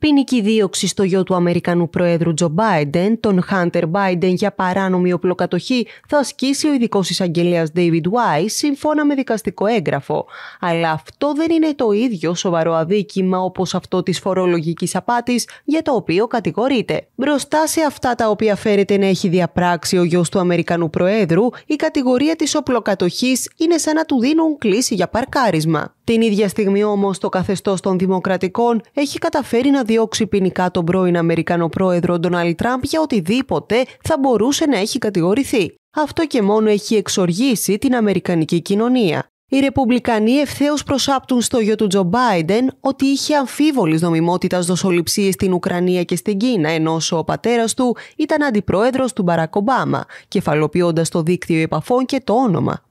ποινική δίωξη στο γιο του Αμερικανού Προέδρου Τζο Μπάιντεν, τον Χάντερ Μπάιντεν για παράνομη οπλοκατοχή, θα ασκήσει ο ειδικός εισαγγελέας David Βάι, σύμφωνα με δικαστικό έγγραφο. Αλλά αυτό δεν είναι το ίδιο σοβαρό αδίκημα όπως αυτό της φορολογικής απάτης για το οποίο κατηγορείται. Μπροστά σε αυτά τα οποία φέρεται να έχει διαπράξει ο γιος του Αμερικανού Προέδρου, η κατηγορία της οπλοκατοχής είναι σαν να του δίνουν κλίση για παρκάρισμα. Την ίδια στιγμή όμως το καθεστώς των Δημοκρατικών έχει καταφέρει να διώξει ποινικά τον πρώην Αμερικανό πρόεδρο Ντόναλτ Τραμπ για οτιδήποτε θα μπορούσε να έχει κατηγορηθεί. Αυτό και μόνο έχει εξοργήσει την Αμερικανική κοινωνία. Οι Ρεπουμπλικανοί ευθέως προσάπτουν στο γιο του Τζο Μπάιντεν ότι είχε αμφίβολης νομιμότητας δοσοληψίες στην Ουκρανία και στην Κίνα, ενώ ο πατέρας του ήταν αντιπρόεδρος του Μπαρακ Ομπάμα, κεφαλοποιώντας το δίκτυο επαφών και το όνομα